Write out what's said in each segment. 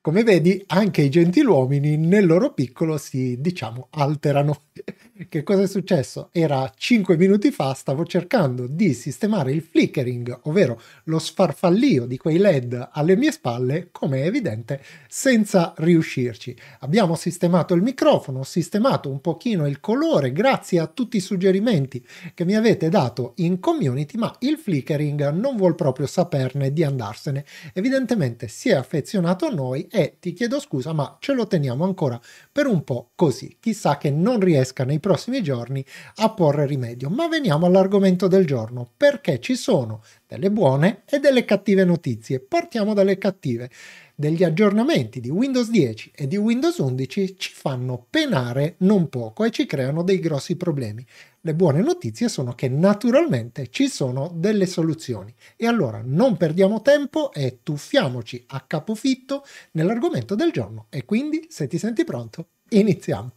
Come vedi, anche i gentiluomini nel loro piccolo si, diciamo, alterano che cosa è successo? Era 5 minuti fa, stavo cercando di sistemare il flickering, ovvero lo sfarfallio di quei LED alle mie spalle, come è evidente, senza riuscirci. Abbiamo sistemato il microfono, ho sistemato un pochino il colore, grazie a tutti i suggerimenti che mi avete dato in community, ma il flickering non vuol proprio saperne di andarsene. Evidentemente si è affezionato a noi e ti chiedo scusa, ma ce lo teniamo ancora per un po' così. Chissà che non riesca nei prossimi giorni a porre rimedio. Ma veniamo all'argomento del giorno, perché ci sono delle buone e delle cattive notizie. Partiamo dalle cattive. Degli aggiornamenti di Windows 10 e di Windows 11 ci fanno penare non poco e ci creano dei grossi problemi. Le buone notizie sono che naturalmente ci sono delle soluzioni. E allora non perdiamo tempo e tuffiamoci a capofitto nell'argomento del giorno. E quindi, se ti senti pronto, iniziamo.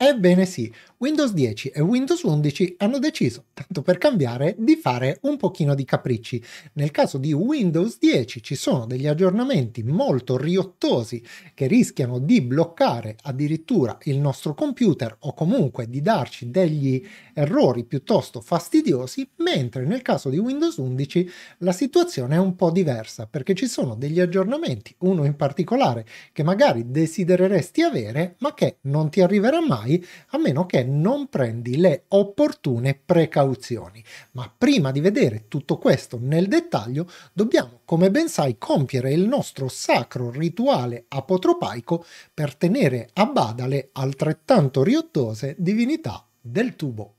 Ebbene sì, Windows 10 e Windows 11 hanno deciso, tanto per cambiare, di fare un pochino di capricci. Nel caso di Windows 10 ci sono degli aggiornamenti molto riottosi che rischiano di bloccare addirittura il nostro computer o comunque di darci degli errori piuttosto fastidiosi, mentre nel caso di Windows 11 la situazione è un po' diversa perché ci sono degli aggiornamenti, uno in particolare che magari desidereresti avere ma che non ti arriverà mai mai a meno che non prendi le opportune precauzioni. Ma prima di vedere tutto questo nel dettaglio, dobbiamo, come ben sai, compiere il nostro sacro rituale apotropaico per tenere a bada le altrettanto riottose divinità del tubo.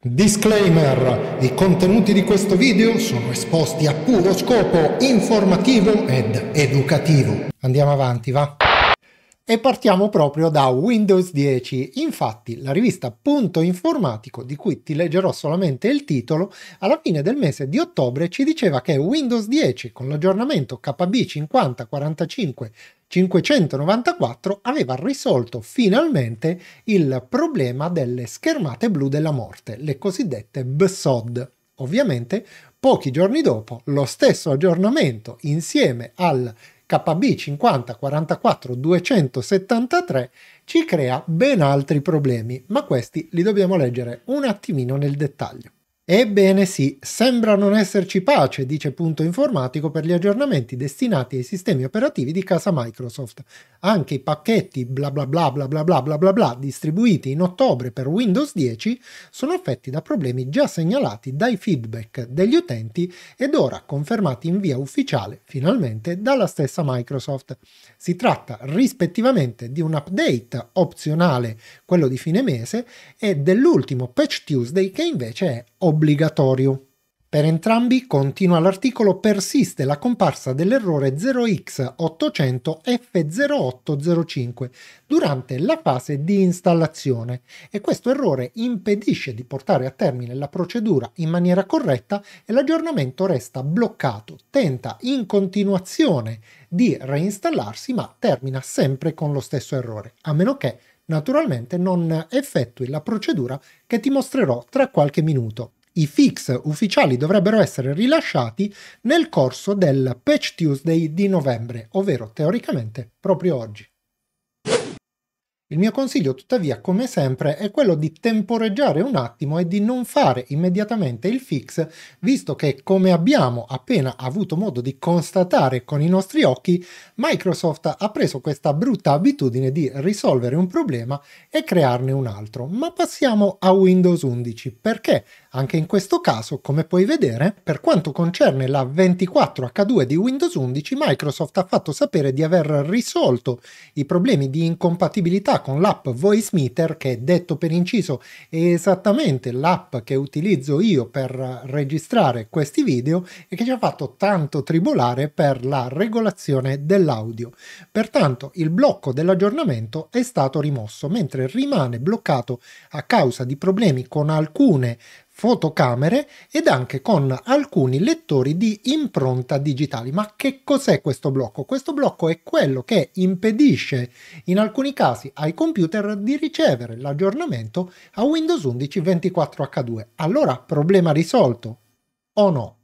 Disclaimer! I contenuti di questo video sono esposti a puro scopo informativo ed educativo. Andiamo avanti, va? E partiamo proprio da Windows 10. Infatti, la rivista Punto Informatico, di cui ti leggerò solamente il titolo, alla fine del mese di ottobre ci diceva che Windows 10 con l'aggiornamento KB 5045 594 aveva risolto finalmente il problema delle schermate blu della morte, le cosiddette BSOD. Ovviamente, pochi giorni dopo, lo stesso aggiornamento insieme al KB 50 44 273 ci crea ben altri problemi, ma questi li dobbiamo leggere un attimino nel dettaglio. Ebbene sì, sembra non esserci pace, dice Punto Informatico, per gli aggiornamenti destinati ai sistemi operativi di casa Microsoft, anche i pacchetti bla bla bla bla bla bla bla bla bla distribuiti in ottobre per Windows 10 sono affetti da problemi già segnalati dai feedback degli utenti ed ora confermati in via ufficiale finalmente dalla stessa Microsoft. Si tratta rispettivamente di un update opzionale, quello di fine mese, e dell'ultimo Patch Tuesday che invece è obbligatorio. Per entrambi, continua l'articolo, persiste la comparsa dell'errore 0x800 F0805 durante la fase di installazione e questo errore impedisce di portare a termine la procedura in maniera corretta e l'aggiornamento resta bloccato. Tenta in continuazione di reinstallarsi ma termina sempre con lo stesso errore, a meno che naturalmente non effettui la procedura che ti mostrerò tra qualche minuto. I fix ufficiali dovrebbero essere rilasciati nel corso del Patch Tuesday di novembre, ovvero teoricamente proprio oggi. Il mio consiglio tuttavia, come sempre, è quello di temporeggiare un attimo e di non fare immediatamente il fix, visto che, come abbiamo appena avuto modo di constatare con i nostri occhi, Microsoft ha preso questa brutta abitudine di risolvere un problema e crearne un altro. Ma passiamo a Windows 11, perché anche in questo caso, come puoi vedere, per quanto concerne la 24H2 di Windows 11, Microsoft ha fatto sapere di aver risolto i problemi di incompatibilità con l'app VoiceMeter che detto per inciso è esattamente l'app che utilizzo io per registrare questi video e che ci ha fatto tanto tribolare per la regolazione dell'audio. Pertanto il blocco dell'aggiornamento è stato rimosso mentre rimane bloccato a causa di problemi con alcune fotocamere ed anche con alcuni lettori di impronta digitali. Ma che cos'è questo blocco? Questo blocco è quello che impedisce in alcuni casi ai computer di ricevere l'aggiornamento a Windows 11 24H2. Allora, problema risolto o no?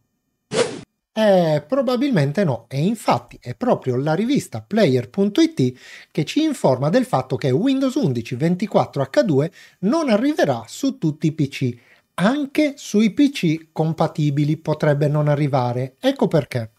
Eh, probabilmente no, e infatti è proprio la rivista player.it che ci informa del fatto che Windows 11 24H2 non arriverà su tutti i PC anche sui PC compatibili potrebbe non arrivare. Ecco perché.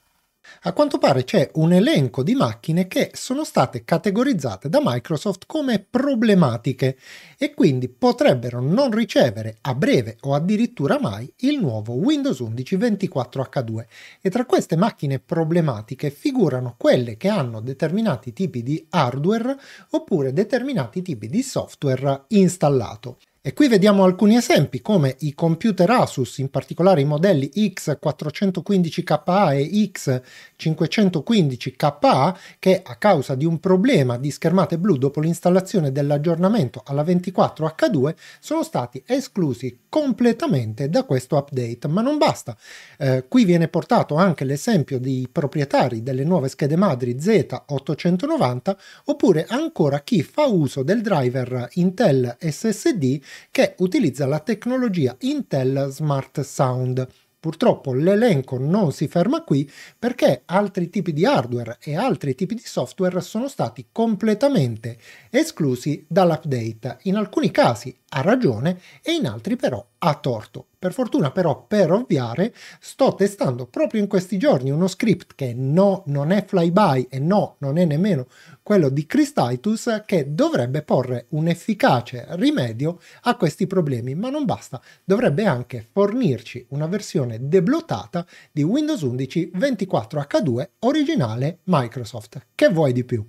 A quanto pare c'è un elenco di macchine che sono state categorizzate da Microsoft come problematiche e quindi potrebbero non ricevere a breve o addirittura mai il nuovo Windows 11 24H2 e tra queste macchine problematiche figurano quelle che hanno determinati tipi di hardware oppure determinati tipi di software installato. E qui vediamo alcuni esempi come i computer Asus, in particolare i modelli X415KA e X515KA, che a causa di un problema di schermate blu dopo l'installazione dell'aggiornamento alla 24H2 sono stati esclusi completamente da questo update. Ma non basta, eh, qui viene portato anche l'esempio dei proprietari delle nuove schede madri Z890 oppure ancora chi fa uso del driver Intel SSD che utilizza la tecnologia Intel Smart Sound. Purtroppo l'elenco non si ferma qui perché altri tipi di hardware e altri tipi di software sono stati completamente esclusi dall'update, in alcuni casi ha ragione e in altri però ha torto. Per fortuna però per ovviare sto testando proprio in questi giorni uno script che no non è flyby e no non è nemmeno quello di Christitus che dovrebbe porre un efficace rimedio a questi problemi, ma non basta, dovrebbe anche fornirci una versione deblottata di Windows 11 24H2 originale Microsoft. Che vuoi di più?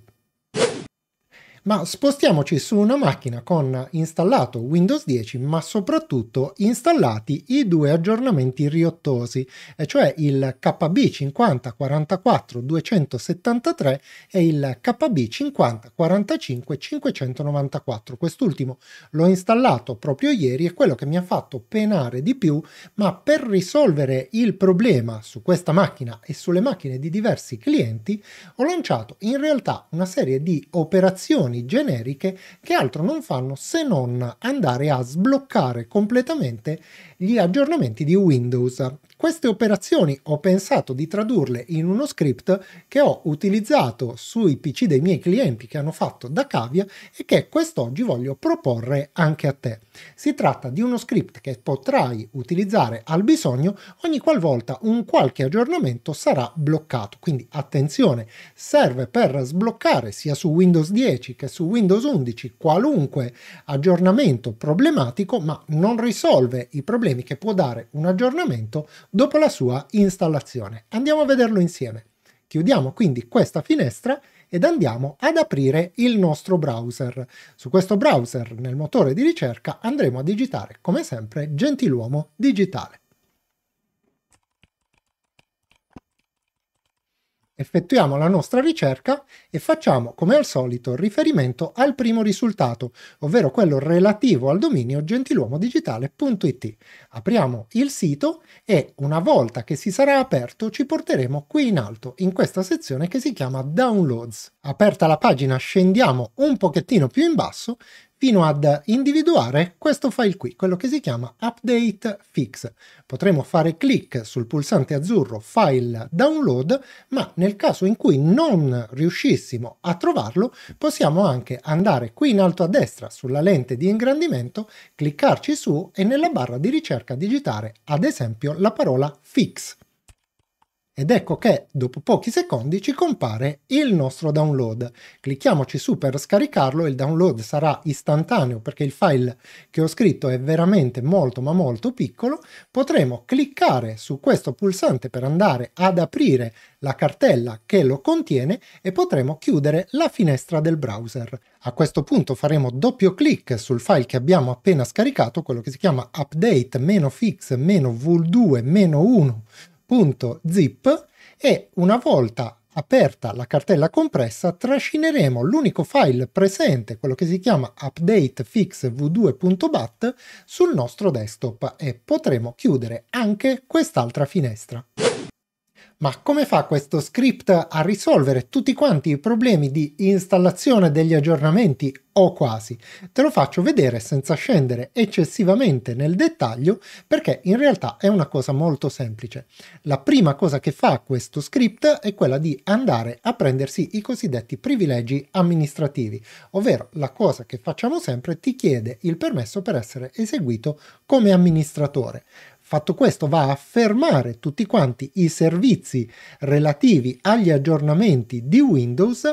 Ma spostiamoci su una macchina con installato Windows 10, ma soprattutto installati i due aggiornamenti riottosi, e cioè il KB 5044273 e il KB 5045594 Quest'ultimo l'ho installato proprio ieri e quello che mi ha fatto penare di più, ma per risolvere il problema su questa macchina e sulle macchine di diversi clienti, ho lanciato in realtà una serie di operazioni funzioni generiche che altro non fanno se non andare a sbloccare completamente gli aggiornamenti di Windows. Queste operazioni ho pensato di tradurle in uno script che ho utilizzato sui PC dei miei clienti che hanno fatto da cavia e che quest'oggi voglio proporre anche a te. Si tratta di uno script che potrai utilizzare al bisogno ogni qualvolta un qualche aggiornamento sarà bloccato. Quindi attenzione, serve per sbloccare sia su Windows 10 che su Windows 11 qualunque aggiornamento problematico, ma non risolve i problemi che può dare un aggiornamento dopo la sua installazione. Andiamo a vederlo insieme. Chiudiamo quindi questa finestra ed andiamo ad aprire il nostro browser. Su questo browser, nel motore di ricerca, andremo a digitare come sempre Gentiluomo Digitale. Effettuiamo la nostra ricerca e facciamo, come al solito, riferimento al primo risultato, ovvero quello relativo al dominio gentiluomodigitale.it. Apriamo il sito e una volta che si sarà aperto ci porteremo qui in alto, in questa sezione che si chiama Downloads. Aperta la pagina scendiamo un pochettino più in basso fino ad individuare questo file qui, quello che si chiama update fix. Potremo fare clic sul pulsante azzurro file download, ma nel caso in cui non riuscissimo a trovarlo, possiamo anche andare qui in alto a destra sulla lente di ingrandimento, cliccarci su e nella barra di ricerca digitare ad esempio la parola fix. Ed ecco che dopo pochi secondi ci compare il nostro download. Clicchiamoci su per scaricarlo, il download sarà istantaneo perché il file che ho scritto è veramente molto ma molto piccolo. Potremo cliccare su questo pulsante per andare ad aprire la cartella che lo contiene e potremo chiudere la finestra del browser. A questo punto faremo doppio clic sul file che abbiamo appena scaricato, quello che si chiama update fix vul 2 1 .zip e una volta aperta la cartella compressa trascineremo l'unico file presente, quello che si chiama updatefixv2.bat, sul nostro desktop e potremo chiudere anche quest'altra finestra ma come fa questo script a risolvere tutti quanti i problemi di installazione degli aggiornamenti o quasi? Te lo faccio vedere senza scendere eccessivamente nel dettaglio perché in realtà è una cosa molto semplice. La prima cosa che fa questo script è quella di andare a prendersi i cosiddetti privilegi amministrativi, ovvero la cosa che facciamo sempre ti chiede il permesso per essere eseguito come amministratore. Fatto questo va a fermare tutti quanti i servizi relativi agli aggiornamenti di Windows,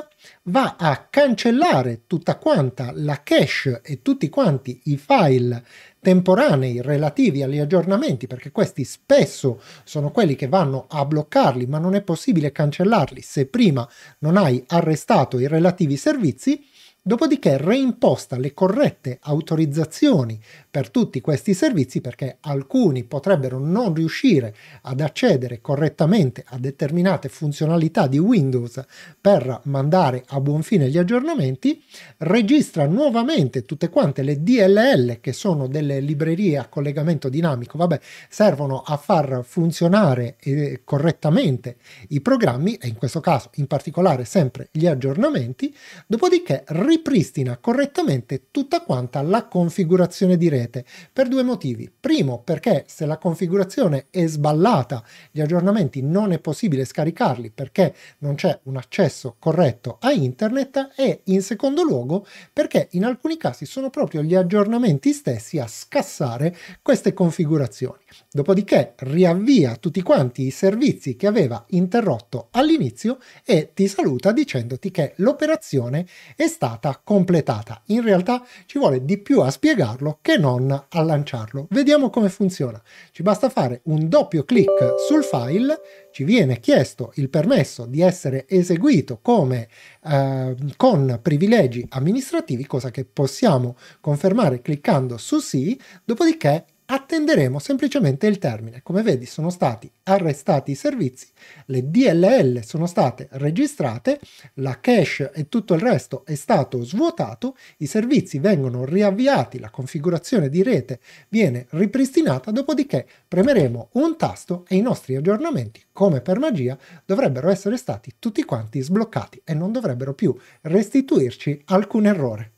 va a cancellare tutta quanta la cache e tutti quanti i file temporanei relativi agli aggiornamenti, perché questi spesso sono quelli che vanno a bloccarli, ma non è possibile cancellarli se prima non hai arrestato i relativi servizi dopodiché reimposta le corrette autorizzazioni per tutti questi servizi perché alcuni potrebbero non riuscire ad accedere correttamente a determinate funzionalità di Windows per mandare a buon fine gli aggiornamenti, registra nuovamente tutte quante le DLL che sono delle librerie a collegamento dinamico, vabbè, servono a far funzionare eh, correttamente i programmi e in questo caso in particolare sempre gli aggiornamenti, dopodiché ri- ripristina correttamente tutta quanta la configurazione di rete per due motivi. Primo, perché se la configurazione è sballata, gli aggiornamenti non è possibile scaricarli perché non c'è un accesso corretto a internet e in secondo luogo perché in alcuni casi sono proprio gli aggiornamenti stessi a scassare queste configurazioni. Dopodiché riavvia tutti quanti i servizi che aveva interrotto all'inizio e ti saluta dicendoti che l'operazione è stata fatta, completata. In realtà ci vuole di più a spiegarlo che non a lanciarlo. Vediamo come funziona. Ci basta fare un doppio clic sul file, ci viene chiesto il permesso di essere eseguito come, eh, con privilegi amministrativi, cosa che possiamo confermare cliccando su sì, dopodiché attenderemo semplicemente il termine. Come vedi sono stati arrestati i servizi, le DLL sono state registrate, la cache e tutto il resto è stato svuotato, i servizi vengono riavviati, la configurazione di rete viene ripristinata, dopodiché premeremo un tasto e i nostri aggiornamenti, come per magia, dovrebbero essere stati tutti quanti sbloccati e non dovrebbero più restituirci alcun errore.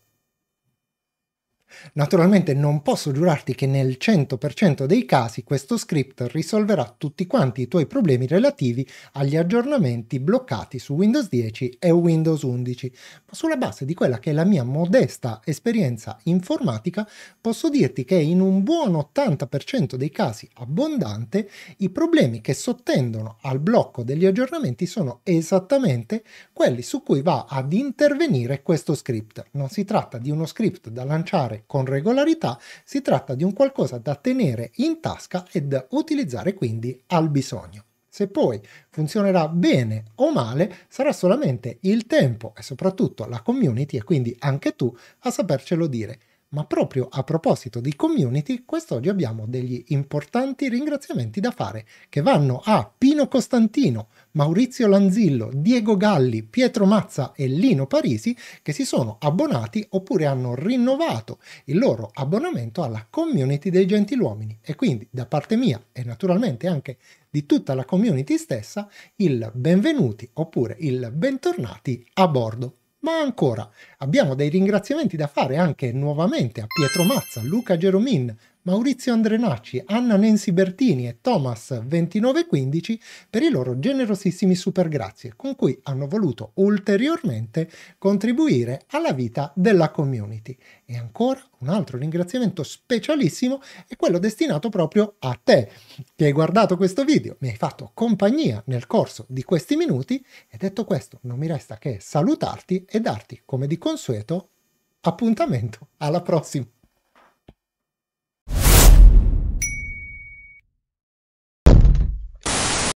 Naturalmente non posso giurarti che nel 100% dei casi questo script risolverà tutti quanti i tuoi problemi relativi agli aggiornamenti bloccati su Windows 10 e Windows 11, ma sulla base di quella che è la mia modesta esperienza informatica posso dirti che in un buon 80% dei casi abbondante i problemi che sottendono al blocco degli aggiornamenti sono esattamente quelli su cui va ad intervenire questo script. Non si tratta di uno script da lanciare fare con regolarità, si tratta di un qualcosa da tenere in tasca e da utilizzare quindi al bisogno. Se poi funzionerà bene o male, sarà solamente il tempo e soprattutto la community e quindi anche tu a sapercelo dire. Ma proprio a proposito di community, quest'oggi abbiamo degli importanti ringraziamenti da fare che vanno a Pino Costantino, Maurizio Lanzillo, Diego Galli, Pietro Mazza e Lino Parisi che si sono abbonati oppure hanno rinnovato il loro abbonamento alla community dei gentiluomini. E quindi da parte mia e naturalmente anche di tutta la community stessa il benvenuti oppure il bentornati a bordo. Ma ancora, abbiamo dei ringraziamenti da fare anche nuovamente a Pietro Mazza, Luca Geromin, Maurizio Andrenacci, Anna Nensi Bertini e Thomas 2915 per i loro generosissimi supergrazie con cui hanno voluto ulteriormente contribuire alla vita della community. E ancora un altro ringraziamento specialissimo è quello destinato proprio a te che hai guardato questo video, mi hai fatto compagnia nel corso di questi minuti e detto questo non mi resta che salutarti e darti come di consueto appuntamento alla prossima.